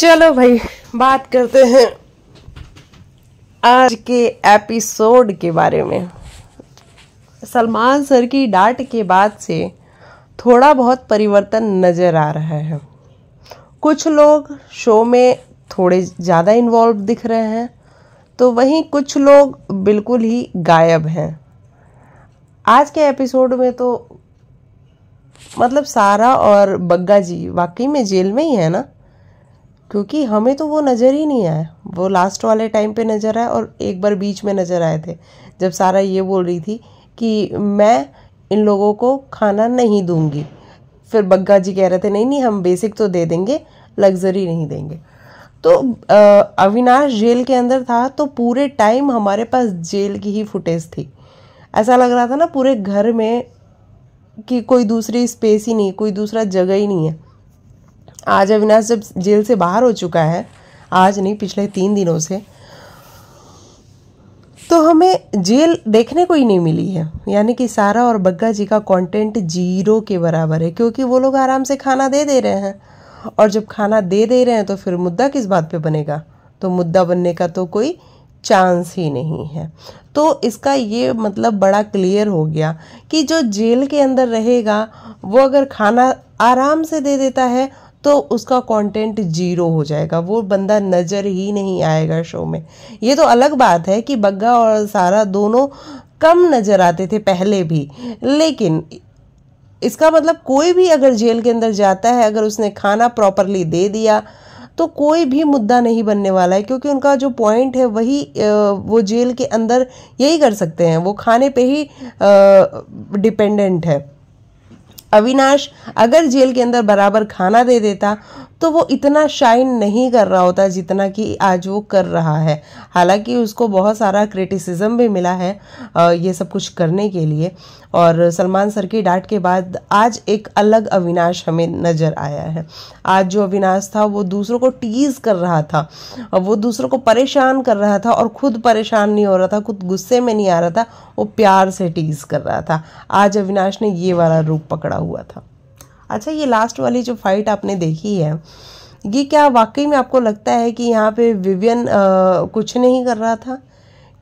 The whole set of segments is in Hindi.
चलो भाई बात करते हैं आज के एपिसोड के बारे में सलमान सर की डांट के बाद से थोड़ा बहुत परिवर्तन नज़र आ रहा है कुछ लोग शो में थोड़े ज़्यादा इन्वॉल्व दिख रहे हैं तो वहीं कुछ लोग बिल्कुल ही गायब हैं आज के एपिसोड में तो मतलब सारा और बग्गा जी वाकई में जेल में ही है ना क्योंकि हमें तो वो नज़र ही नहीं आया वो लास्ट वाले टाइम पे नज़र आया और एक बार बीच में नज़र आए थे जब सारा ये बोल रही थी कि मैं इन लोगों को खाना नहीं दूंगी फिर बग्गा जी कह रहे थे नहीं नहीं हम बेसिक तो दे देंगे लग्जरी नहीं देंगे तो अविनाश जेल के अंदर था तो पूरे टाइम हमारे पास जेल की ही फुटेज थी ऐसा लग रहा था ना पूरे घर में कि कोई दूसरी स्पेस ही नहीं कोई दूसरा जगह ही नहीं है आज अविनाश जब जेल से बाहर हो चुका है आज नहीं पिछले तीन दिनों से तो हमें जेल देखने को ही नहीं मिली है यानी कि सारा और बग्गा जी का कंटेंट जीरो के बराबर है क्योंकि वो लोग आराम से खाना दे दे रहे हैं और जब खाना दे दे रहे हैं तो फिर मुद्दा किस बात पे बनेगा तो मुद्दा बनने का तो कोई चांस ही नहीं है तो इसका ये मतलब बड़ा क्लियर हो गया कि जो जेल के अंदर रहेगा वो अगर खाना आराम से दे देता है तो उसका कंटेंट जीरो हो जाएगा वो बंदा नज़र ही नहीं आएगा शो में ये तो अलग बात है कि बग्गा और सारा दोनों कम नज़र आते थे पहले भी लेकिन इसका मतलब कोई भी अगर जेल के अंदर जाता है अगर उसने खाना प्रॉपरली दे दिया तो कोई भी मुद्दा नहीं बनने वाला है क्योंकि उनका जो पॉइंट है वही वो जेल के अंदर यही कर सकते हैं वो खाने पे ही डिपेंडेंट है अविनाश अगर जेल के अंदर बराबर खाना दे देता तो वो इतना शाइन नहीं कर रहा होता जितना कि आज वो कर रहा है हालांकि उसको बहुत सारा क्रिटिसिज्म भी मिला है ये सब कुछ करने के लिए और सलमान सर की डांट के बाद आज एक अलग अविनाश हमें नज़र आया है आज जो अविनाश था वो दूसरों को टीज़ कर रहा था वो दूसरों को परेशान कर रहा था और खुद परेशान नहीं हो रहा था खुद गुस्से में नहीं आ रहा था वो प्यार से टीज़ कर रहा था आज अविनाश ने ये वाला रूप पकड़ा हुआ था अच्छा ये लास्ट वाली जो फाइट आपने देखी है ये क्या वाकई में आपको लगता है कि यहाँ पे विवियन कुछ नहीं कर रहा था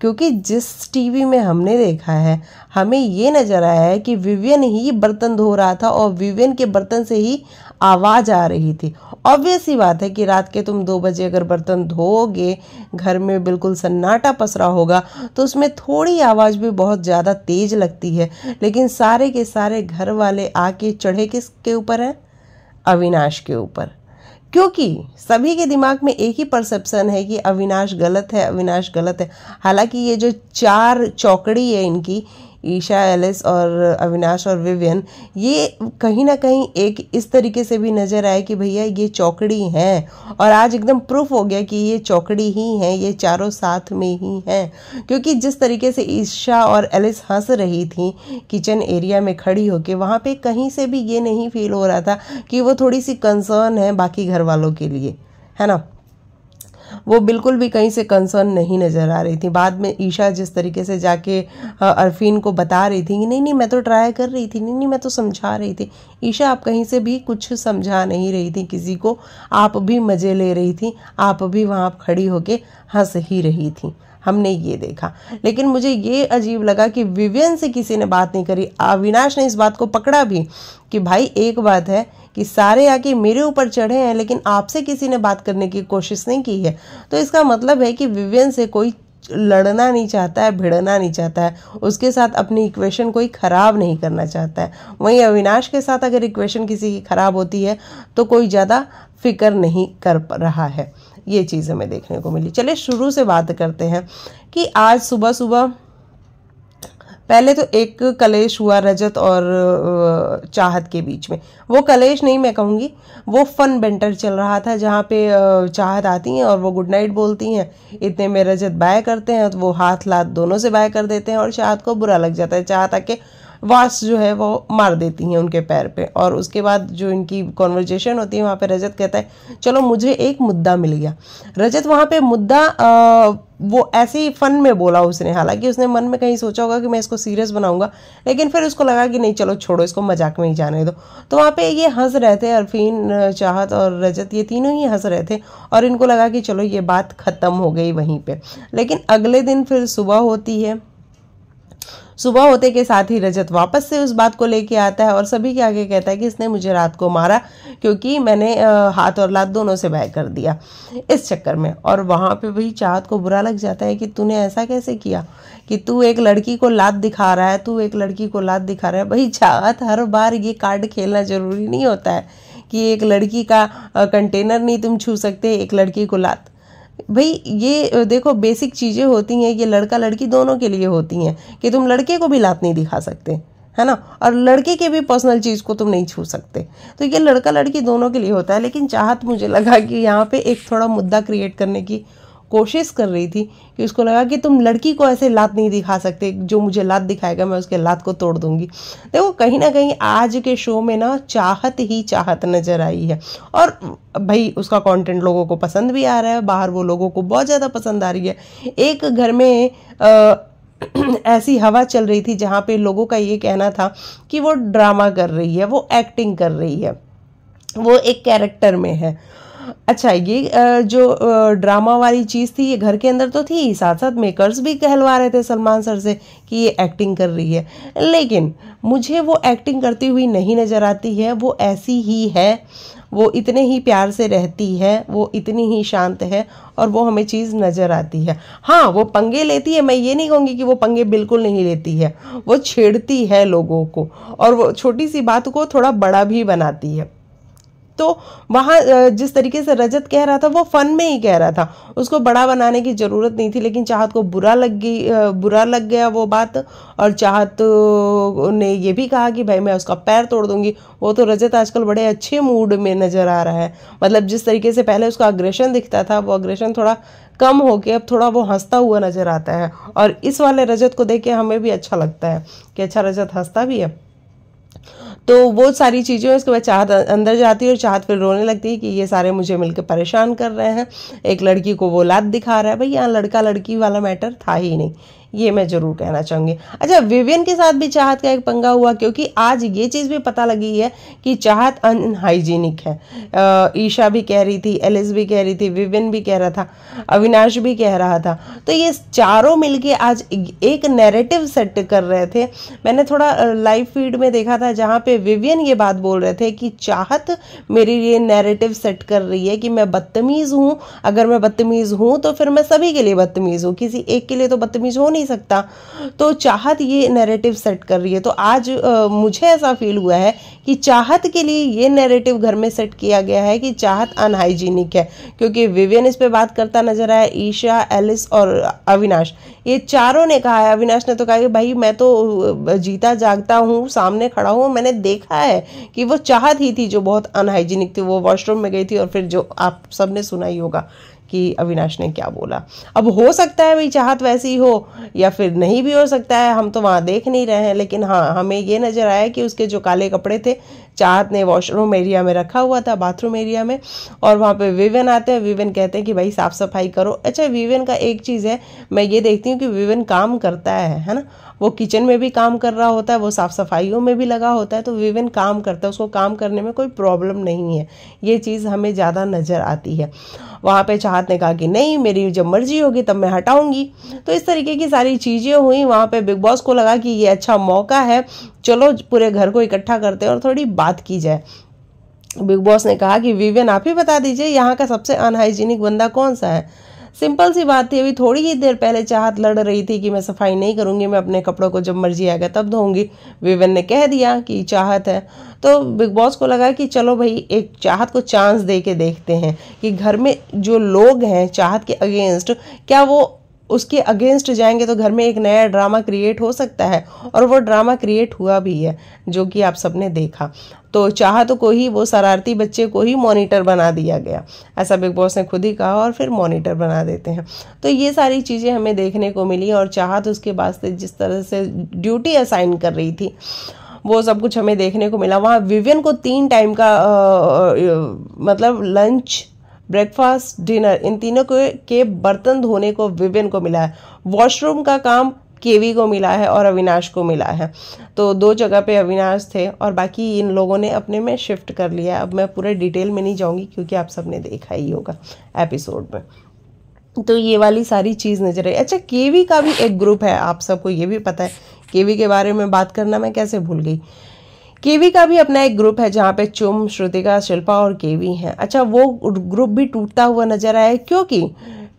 क्योंकि जिस टीवी में हमने देखा है हमें ये नज़र आया है कि विवियन ही बर्तन धो रहा था और विवियन के बर्तन से ही आवाज़ आ रही थी ऑब्वियस ही बात है कि रात के तुम दो बजे अगर बर्तन धोगे घर में बिल्कुल सन्नाटा पसरा होगा तो उसमें थोड़ी आवाज़ भी बहुत ज़्यादा तेज़ लगती है लेकिन सारे के सारे घर वाले आके चढ़े किसके ऊपर हैं अविनाश के ऊपर क्योंकि सभी के दिमाग में एक ही परसेप्शन है कि अविनाश गलत है अविनाश गलत है हालांकि ये जो चार चौकड़ी है इनकी ईशा एलिस और अविनाश और विवियन ये कहीं ना कहीं एक इस तरीके से भी नज़र आए कि भैया ये चौकड़ी हैं और आज एकदम प्रूफ हो गया कि ये चौकड़ी ही हैं ये चारों साथ में ही हैं क्योंकि जिस तरीके से ईशा और एलिस हंस रही थी किचन एरिया में खड़ी होकर वहाँ पर कहीं से भी ये नहीं फील हो रहा था कि वो थोड़ी सी कंसर्न है बाकी घर वालों के लिए है ना वो बिल्कुल भी कहीं से कंसर्न नहीं नज़र आ रही थी बाद में ईशा जिस तरीके से जाके अरफीन को बता रही थी कि नहीं नहीं मैं तो ट्राई कर रही थी नहीं नहीं मैं तो समझा रही थी ईशा आप कहीं से भी कुछ समझा नहीं रही थी किसी को आप भी मज़े ले रही थी आप भी वहाँ खड़ी होके हंस ही रही थी हमने ये देखा लेकिन मुझे ये अजीब लगा कि विवियन से किसी ने बात नहीं करी अविनाश ने इस बात को पकड़ा भी कि भाई एक बात है कि सारे आके मेरे ऊपर चढ़े हैं लेकिन आपसे किसी ने बात करने की कोशिश नहीं की है तो इसका मतलब है कि विवियन से कोई लड़ना नहीं चाहता है भिड़ना नहीं चाहता है उसके साथ अपनी इक्वेशन कोई ख़राब नहीं करना चाहता है वहीं अविनाश के साथ अगर इक्वेशन किसी की ख़राब होती है तो कोई ज़्यादा फिक्र नहीं कर रहा है ये चीज़ हमें देखने को मिली चलिए शुरू से बात करते हैं कि आज सुबह सुबह पहले तो एक कलेश हुआ रजत और चाहत के बीच में वो कलेश नहीं मैं कहूँगी वो फन बेंटर चल रहा था जहाँ पे चाहत आती हैं और वो गुड नाइट बोलती हैं इतने में रजत बाय करते हैं तो वो हाथ लात दोनों से बाय कर देते हैं और चाहत को बुरा लग जाता है चाहत आके वास जो है वो मार देती हैं उनके पैर पे और उसके बाद जो इनकी कॉन्वर्जेशन होती है वहाँ पे रजत कहता है चलो मुझे एक मुद्दा मिल गया रजत वहाँ पे मुद्दा आ, वो ऐसे ही फन में बोला उसने हालांकि उसने मन में कहीं सोचा होगा कि मैं इसको सीरियस बनाऊंगा लेकिन फिर उसको लगा कि नहीं चलो छोड़ो इसको मजाक में ही जाने दो तो वहाँ पे ये हंस रहे थे अरफीन चाहत और रजत ये तीनों ही हंस रहे थे और इनको लगा कि चलो ये बात ख़त्म हो गई वहीं पर लेकिन अगले दिन फिर सुबह होती है सुबह होते के साथ ही रजत वापस से उस बात को लेके आता है और सभी के आगे कहता है कि इसने मुझे रात को मारा क्योंकि मैंने हाथ और लात दोनों से बह कर दिया इस चक्कर में और वहाँ पे भी चाहत को बुरा लग जाता है कि तूने ऐसा कैसे किया कि तू एक लड़की को लात दिखा रहा है तू एक लड़की को लात दिखा रहा है भाई चाहत हर बार ये कार्ड खेलना ज़रूरी नहीं होता है कि एक लड़की का कंटेनर नहीं तुम छू सकते एक लड़की को लात भाई ये देखो बेसिक चीज़ें होती हैं ये लड़का लड़की दोनों के लिए होती हैं कि तुम लड़के को भी लात नहीं दिखा सकते है ना और लड़के के भी पर्सनल चीज़ को तुम नहीं छू सकते तो ये लड़का लड़की दोनों के लिए होता है लेकिन चाहत मुझे लगा कि यहाँ पे एक थोड़ा मुद्दा क्रिएट करने की कोशिश कर रही थी कि उसको लगा कि तुम लड़की को ऐसे लात नहीं दिखा सकते जो मुझे लात दिखाएगा मैं उसके लात को तोड़ दूंगी देखो कहीं ना कहीं आज के शो में ना चाहत ही चाहत नज़र आई है और भाई उसका कंटेंट लोगों को पसंद भी आ रहा है बाहर वो लोगों को बहुत ज़्यादा पसंद आ रही है एक घर में आ, ऐसी हवा चल रही थी जहाँ पे लोगों का ये कहना था कि वो ड्रामा कर रही है वो एक्टिंग कर रही है वो एक कैरेक्टर में है अच्छा ये जो ड्रामा वाली चीज़ थी ये घर के अंदर तो थी साथ साथ मेकर्स भी कहलवा रहे थे सलमान सर से कि ये एक्टिंग कर रही है लेकिन मुझे वो एक्टिंग करती हुई नहीं नज़र आती है वो ऐसी ही है वो इतने ही प्यार से रहती है वो इतनी ही शांत है और वो हमें चीज़ नज़र आती है हाँ वो पंगे लेती है मैं ये नहीं कहूँगी कि वो पंगे बिल्कुल नहीं लेती है वो छेड़ती है लोगों को और वो छोटी सी बात को थोड़ा बड़ा भी बनाती है तो वहाँ जिस तरीके से रजत कह रहा था वो फन में ही कह रहा था उसको बड़ा बनाने की ज़रूरत नहीं थी लेकिन चाहत को बुरा लग गई बुरा लग गया वो बात और चाहत ने ये भी कहा कि भाई मैं उसका पैर तोड़ दूंगी वो तो रजत आजकल बड़े अच्छे मूड में नज़र आ रहा है मतलब जिस तरीके से पहले उसका अग्रेशन दिखता था वो अग्रेशन थोड़ा कम हो के अब थोड़ा वो हंसता हुआ नज़र आता है और इस वाले रजत को देख के हमें भी अच्छा लगता है कि अच्छा रजत हंसता भी है तो वो सारी चीज़ें उसके बाद चाहत अंदर जाती है और चाहत फिर रोने लगती है कि ये सारे मुझे मिलकर परेशान कर रहे हैं एक लड़की को वो लात दिखा रहा है भाई यहाँ लड़का लड़की वाला मैटर था ही नहीं ये मैं ज़रूर कहना चाहूँगी अच्छा विवियन के साथ भी चाहत का एक पंगा हुआ क्योंकि आज ये चीज़ भी पता लगी है कि चाहत अनहाइजीनिक है ईशा भी कह रही थी एलिस भी कह रही थी विवियन भी कह रहा था अविनाश भी कह रहा था तो ये चारों मिलके आज एक नैरेटिव सेट कर रहे थे मैंने थोड़ा लाइव फीड में देखा था जहाँ पे विवियन ये बात बोल रहे थे कि चाहत मेरे लिए नैरेटिव सेट कर रही है कि मैं बदतमीज़ हूँ अगर मैं बदतमीज़ हूँ तो फिर मैं सभी के लिए बदतमीज़ हूँ किसी एक के लिए तो बदतमीज़ हो नहीं नहीं सकता तो चाहत ये नैरेटिव सेट कर रही है तो आज आ, मुझे ऐसा फील हुआ है कि चाहत के लिए ये नैरेटिव घर में सेट किया गया है कि चाहत अनहाइजीनिक है क्योंकि विवियन इस पर बात करता नजर आया ईशा एलिस और अविनाश ये चारों ने कहा है अविनाश ने तो कहा कि भाई मैं तो जीता जागता हूँ सामने खड़ा हूँ मैंने देखा है कि वो चाहत ही थी जो बहुत अनहाइजीनिक थी वो वॉशरूम में गई थी और फिर जो आप सबने सुना ही होगा कि अविनाश ने क्या बोला अब हो सकता है भाई चाहत वैसी हो या फिर नहीं भी हो सकता है हम तो वहाँ देख नहीं रहे हैं लेकिन हाँ हमें ये नज़र आया कि उसके जो काले कपड़े थे चाहत ने वॉशरूम एरिया में रखा हुआ था बाथरूम एरिया में और वहाँ पे विवेन आते हैं विवेन कहते हैं कि भाई साफ़ सफाई करो अच्छा विवेन का एक चीज़ है मैं ये देखती हूँ कि विवेन काम करता है है ना वो किचन में भी काम कर रहा होता है वो साफ़ सफाइयों में भी लगा होता है तो विवेन काम करता है उसको काम करने में कोई प्रॉब्लम नहीं है ये चीज़ हमें ज़्यादा नज़र आती है वहाँ पे चाहत ने कहा कि नहीं मेरी जब मर्जी होगी तब मैं हटाऊंगी तो इस तरीके की सारी चीज़ें हुई वहाँ पे बिग बॉस को लगा कि ये अच्छा मौका है चलो पूरे घर को इकट्ठा करते हैं और थोड़ी बात की जाए बिग बॉस ने कहा कि विवियन आप ही बता दीजिए यहाँ का सबसे अनहाइजीनिक बंदा कौन सा है सिंपल सी बात थी अभी थोड़ी ही देर पहले चाहत लड़ रही थी कि मैं सफाई नहीं करूँगी मैं अपने कपड़ों को जब मर्जी आएगा तब धोऊंगी विवेन ने कह दिया कि चाहत है तो बिग बॉस को लगा कि चलो भाई एक चाहत को चांस दे के देखते हैं कि घर में जो लोग हैं चाहत के अगेंस्ट क्या वो उसके अगेंस्ट जाएंगे तो घर में एक नया ड्रामा क्रिएट हो सकता है और वो ड्रामा क्रिएट हुआ भी है जो कि आप सबने देखा तो चाह तो को ही वो शरारती बच्चे को ही मॉनिटर बना दिया गया ऐसा बिग बॉस ने खुद ही कहा और फिर मॉनिटर बना देते हैं तो ये सारी चीज़ें हमें देखने को मिली और चाह तो उसके वास्ते जिस तरह से ड्यूटी असाइन कर रही थी वो सब कुछ हमें देखने को मिला वहाँ विवियन को तीन टाइम का आ, आ, मतलब लंच ब्रेकफास्ट डिनर इन तीनों के, के बर्तन धोने को विविन को मिला है वॉशरूम का काम केवी को मिला है और अविनाश को मिला है तो दो जगह पे अविनाश थे और बाकी इन लोगों ने अपने में शिफ्ट कर लिया है अब मैं पूरे डिटेल में नहीं जाऊंगी क्योंकि आप सबने देखा ही होगा एपिसोड में तो ये वाली सारी चीज़ नजर आई अच्छा केवी का भी एक ग्रुप है आप सबको ये भी पता है केवी के बारे में बात करना मैं कैसे भूल गई केवी का भी अपना एक ग्रुप है जहाँ पे चुम श्रुतिका शिल्पा और केवी हैं अच्छा वो ग्रुप भी टूटता हुआ नजर आया क्योंकि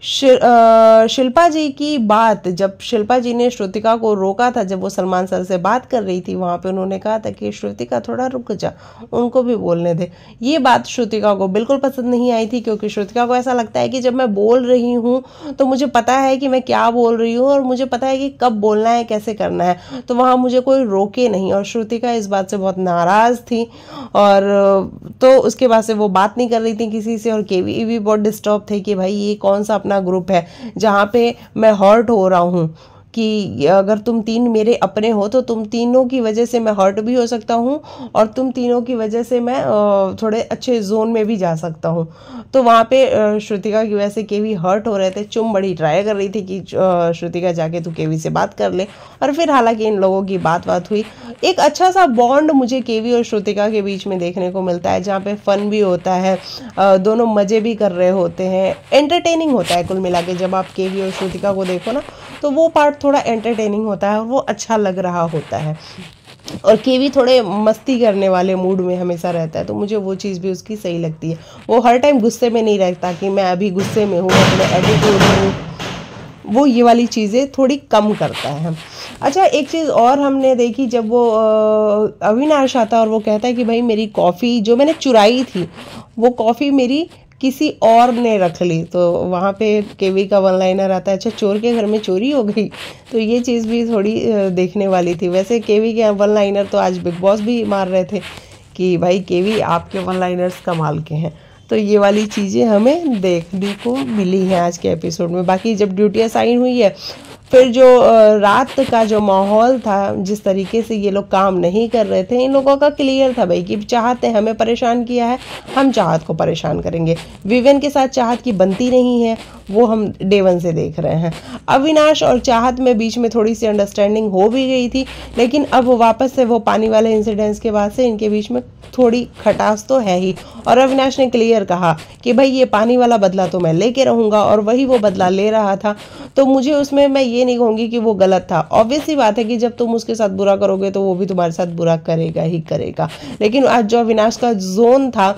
शिल्पा जी की बात जब शिल्पा जी ने श्रुतिका को रोका था जब वो सलमान सर से बात कर रही थी वहाँ पे उन्होंने कहा था कि श्रुतिका थोड़ा रुक जा उनको भी बोलने दे ये बात श्रुतिका को बिल्कुल पसंद नहीं आई थी क्योंकि श्रुतिका को ऐसा लगता है कि जब मैं बोल रही हूँ तो मुझे पता है कि मैं क्या बोल रही हूँ और मुझे पता है कि कब बोलना है कैसे करना है तो वहाँ मुझे कोई रोके नहीं और श्रुतिका इस बात से बहुत नाराज़ थी और तो उसके बाद से वो बात नहीं कर रही थी किसी से और के भी बहुत डिस्टर्ब थे कि भाई ये कौन सा अपना अपना ग्रुप है जहाँ पे मैं हर्ट हो रहा हूँ कि अगर तुम तीन मेरे अपने हो तो तुम तीनों की वजह से मैं हर्ट भी हो सकता हूँ और तुम तीनों की वजह से मैं थोड़े अच्छे जोन में भी जा सकता हूँ तो वहाँ पे श्रुतिका की वजह से केवी हर्ट हो रहे थे चुम बड़ी ट्राई कर रही थी कि श्रुतिका जाके तू केवी से बात कर ले और फिर हालांकि इन लोगों की बात बात हुई एक अच्छा सा बॉन्ड मुझे केवी और श्रुतिका के बीच में देखने को मिलता है जहाँ पे फन भी होता है दोनों मज़े भी कर रहे होते हैं एंटरटेनिंग होता है कुल मिला के जब आप केवी और श्रुतिका को देखो ना तो वो पार्ट थोड़ा एंटरटेनिंग होता है और वो अच्छा लग रहा होता है और केवी थोड़े मस्ती करने वाले मूड में हमेशा रहता है तो मुझे वो चीज़ भी उसकी सही लगती है वो हर टाइम गुस्से में नहीं रहता कि मैं अभी गुस्से में हूँ अपने एटीट्यूड में हूँ वो ये वाली चीज़ें थोड़ी कम करता है अच्छा एक चीज़ और हमने देखी जब वो अविनाश आता और वो कहता है कि भाई मेरी कॉफ़ी जो मैंने चुराई थी वो कॉफ़ी मेरी किसी और ने रख ली तो वहाँ पे केवी का वन लाइनर आता है अच्छा चोर के घर में चोरी हो गई तो ये चीज़ भी थोड़ी देखने वाली थी वैसे केवी के वन लाइनर तो आज बिग बॉस भी मार रहे थे कि भाई केवी आपके वन लाइनर्स कमाल के हैं तो ये वाली चीज़ें हमें देखने को मिली हैं आज के एपिसोड में बाकी जब ड्यूटी असाइन हुई है फिर जो रात का जो माहौल था जिस तरीके से ये लोग काम नहीं कर रहे थे इन लोगों का क्लियर था भाई कि चाहत ने हमें परेशान किया है हम चाहत को परेशान करेंगे विवेन के साथ चाहत की बनती नहीं है वो हम डेवन से देख रहे हैं अविनाश और चाहत में बीच में थोड़ी सी अंडरस्टैंडिंग हो भी गई थी लेकिन अब वापस से वो पानी वाले इंसिडेंट्स के बाद से इनके बीच में थोड़ी खटास तो है ही और अविनाश ने क्लियर कहा कि भाई ये पानी वाला बदला तो मैं लेके रहूँगा और वही वो बदला ले रहा था तो मुझे उसमें मैं ये ये नहीं कहूँगी कि वो गलत था ऑब्वियस ही बात है कि जब तुम उसके साथ बुरा करोगे तो वो भी तुम्हारे साथ बुरा करेगा ही करेगा लेकिन आज जो अविनाश का जोन था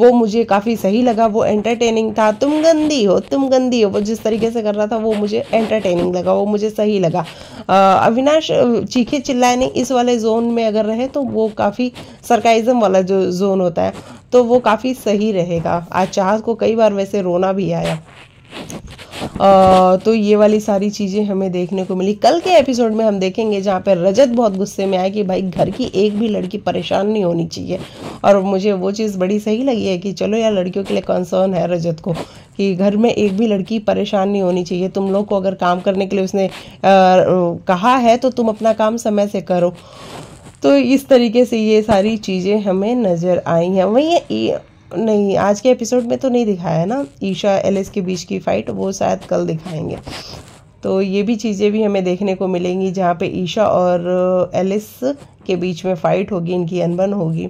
वो मुझे काफ़ी सही लगा वो एंटरटेनिंग था तुम गंदी हो तुम गंदी हो वो जिस तरीके से कर रहा था वो मुझे एंटरटेनिंग लगा वो मुझे सही लगा अविनाश चीखे चिल्लाए नहीं इस वाले जोन में अगर रहे तो वो काफ़ी सरकाइज़म वाला जो जोन होता है तो वो काफ़ी सही रहेगा आज चाह को कई बार वैसे रोना भी आया आ, तो ये वाली सारी चीज़ें हमें देखने को मिली कल के एपिसोड में हम देखेंगे जहाँ पर रजत बहुत गुस्से में आया कि भाई घर की एक भी लड़की परेशान नहीं होनी चाहिए और मुझे वो चीज़ बड़ी सही लगी है कि चलो यार लड़कियों के लिए कंसर्न है रजत को कि घर में एक भी लड़की परेशान नहीं होनी चाहिए तुम लोग को अगर काम करने के लिए उसने आ, कहा है तो तुम अपना काम समय से करो तो इस तरीके से ये सारी चीज़ें हमें नज़र आई हैं वहीं नहीं आज के एपिसोड में तो नहीं दिखाया है ना ईशा एलिस के बीच की फ़ाइट वो शायद कल दिखाएंगे तो ये भी चीज़ें भी हमें देखने को मिलेंगी जहाँ पे ईशा और एलिस के बीच में फ़ाइट होगी इनकी अनबन होगी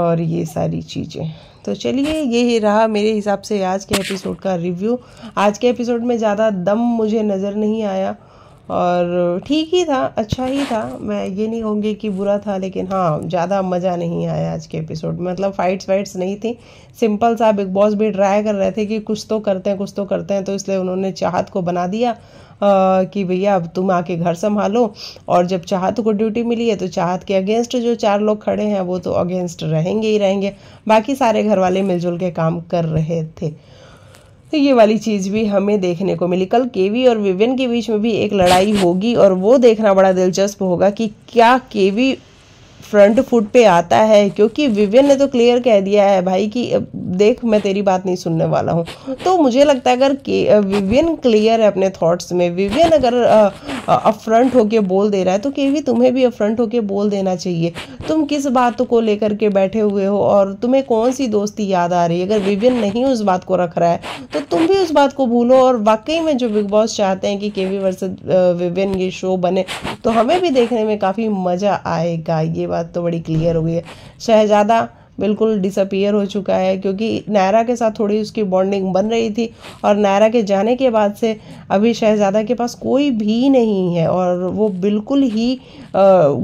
और ये सारी चीज़ें तो चलिए ये रहा मेरे हिसाब से आज के एपिसोड का रिव्यू आज के एपिसोड में ज़्यादा दम मुझे नज़र नहीं आया और ठीक ही था अच्छा ही था मैं ये नहीं कहूँगी कि बुरा था लेकिन हाँ ज़्यादा मज़ा नहीं आया आज के एपिसोड में मतलब फ़ाइट्स वाइट्स नहीं थी सिंपल सा बिग बॉस भी ट्राई कर रहे थे कि कुछ तो करते हैं कुछ तो करते हैं तो इसलिए उन्होंने चाहत को बना दिया आ, कि भैया अब तुम आके घर संभालो और जब चाहत को ड्यूटी मिली है तो चाहत के अगेंस्ट जो चार लोग खड़े हैं वो तो अगेंस्ट रहेंगे ही रहेंगे बाकी सारे घर वाले मिलजुल के काम कर रहे थे तो ये वाली चीज़ भी हमें देखने को मिली कल केवी और विवियन के बीच में भी एक लड़ाई होगी और वो देखना बड़ा दिलचस्प होगा कि क्या केवी फ्रंट फुट पे आता है क्योंकि विवियन ने तो क्लियर कह दिया है भाई कि देख मैं तेरी बात नहीं सुनने वाला हूँ तो मुझे लगता है अगर विवियन क्लियर है अपने थॉट्स में विवियन अगर अफ्रंट होके बोल दे रहा है तो केवी तुम्हें भी अफ्रंट होके बोल देना चाहिए तुम किस बात को लेकर के बैठे हुए हो और तुम्हें कौन सी दोस्ती याद आ रही है अगर विवियन नहीं उस बात को रख रहा है तो तुम भी उस बात को भूलो और वाकई में जो बिग बॉस चाहते हैं कि केवी वर्ष विवियन ये शो बने तो हमें भी देखने में काफ़ी मज़ा आएगा ये बात तो बड़ी क्लियर हो गई है शहजादा बिल्कुल डिसअपियर हो चुका है क्योंकि नायरा के साथ थोड़ी उसकी बॉन्डिंग बन रही थी और नायरा के जाने के बाद से अभी शहजादा के पास कोई भी नहीं है और वो बिल्कुल ही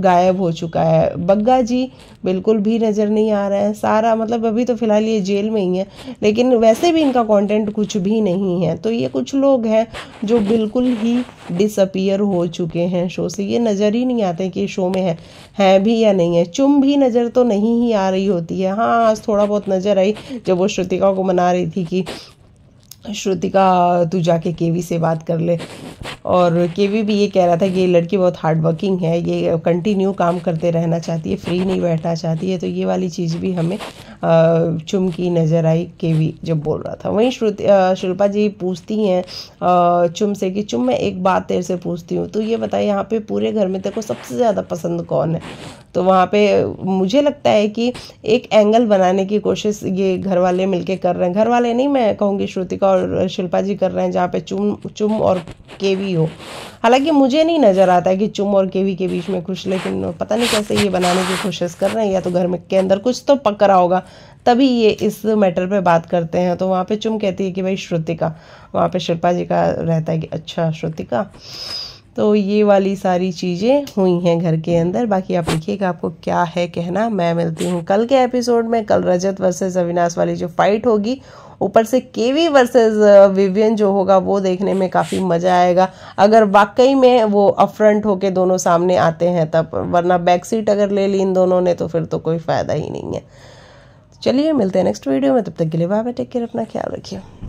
गायब हो चुका है बग्गा जी बिल्कुल भी नज़र नहीं आ रहा है सारा मतलब अभी तो फ़िलहाल ये जेल में ही है लेकिन वैसे भी इनका कंटेंट कुछ भी नहीं है तो ये कुछ लोग हैं जो बिल्कुल ही डिसअपियर हो चुके हैं शो से ये नज़र ही नहीं आते कि शो में है हैं भी या नहीं है चुम भी नज़र तो नहीं ही आ रही होती है हाँ आज थोड़ा बहुत नज़र आई जब वो श्रुतिका को मना रही थी कि श्रुतिका तू जाके केवी से बात कर ले और केवी भी ये कह रहा था कि ये लड़की बहुत हार्ड वर्किंग है ये कंटिन्यू काम करते रहना चाहती है फ्री नहीं बैठना चाहती है तो ये वाली चीज़ भी हमें चुमकी नज़र आई केवी जब बोल रहा था वहीं श्रुति शिल्पा जी पूछती हैं चुम से कि चुम मैं एक बात तेरे से पूछती हूँ तो ये बताए यहाँ पे पूरे घर में तेरे को सबसे ज़्यादा पसंद कौन है तो वहाँ पे मुझे लगता है कि एक एंगल बनाने की कोशिश ये घर वाले मिल कर रहे हैं घर वाले नहीं मैं कहूँगी श्रुतिका और शिल्पा जी कर रहे हैं जहाँ पे चुम चुम और केवी हो हालांकि मुझे नहीं नज़र आता है कि चुम और केवी के बीच में कुछ लेकिन पता नहीं कैसे ये बनाने की कोशिश कर रहे हैं या तो घर में के अंदर कुछ तो पक रहा होगा तभी ये इस मैटर पे बात करते हैं तो वहाँ पे चुम कहती है कि भाई श्रुतिका वहाँ पे शिल्पा जी का रहता है कि अच्छा श्रुतिका तो ये वाली सारी चीज़ें हुई हैं घर के अंदर बाकी आप देखिएगा आपको क्या है कहना मैं मिलती हूँ कल के एपिसोड में कल रजत वर्सेस अविनाश वाली जो फाइट होगी ऊपर से केवी वर्सेस विवियन जो होगा वो देखने में काफ़ी मज़ा आएगा अगर वाकई में वो अपफ्रंट होके दोनों सामने आते हैं तब वरना बैक सीट अगर ले ली इन दोनों ने तो फिर तो कोई फ़ायदा ही नहीं है चलिए मिलते हैं नेक्स्ट वीडियो में तब तक के लिए बाय टेक केयर अपना ख्याल रखिए